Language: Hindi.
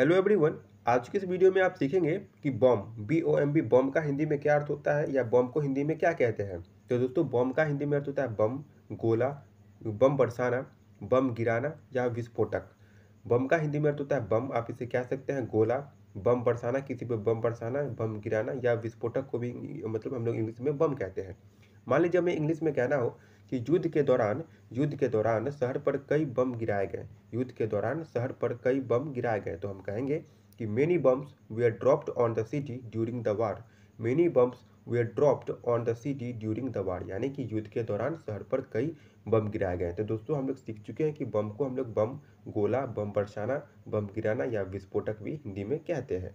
हेलो एवरीवन आज के इस वीडियो में आप सीखेंगे कि bomb B O M B bomb का हिंदी में क्या अर्थ होता है या बॉम्ब को हिंदी में क्या कहते हैं तो दोस्तों बॉम्ब का हिंदी में अर्थ होता है बम गोला बम बरसाना बम गिराना या विस्फोटक बम का हिंदी में अर्थ होता है बम आप इसे कह सकते हैं गोला बम बरसाना किसी पर बम बरसाना बम गिराना या विस्फोटक को भी मतलब हम लोग इंग्लिश में बम कहते हैं मान लीजिए हमें इंग्लिश में कहना हो कि युद्ध के दौरान युद्ध के दौरान शहर पर कई बम गिराए गए युद्ध के दौरान शहर पर कई बम गिराए गए तो हम कहेंगे कि many bombs were dropped on the city during the war many bombs were dropped on the city during the war यानी कि युद्ध के दौरान शहर पर कई बम गिराए गए तो दोस्तों हम लोग सीख चुके हैं कि बम को हम लोग बम गोला बम बरसाना बम गिराना या विस्फोटक भी हिंदी में कहते हैं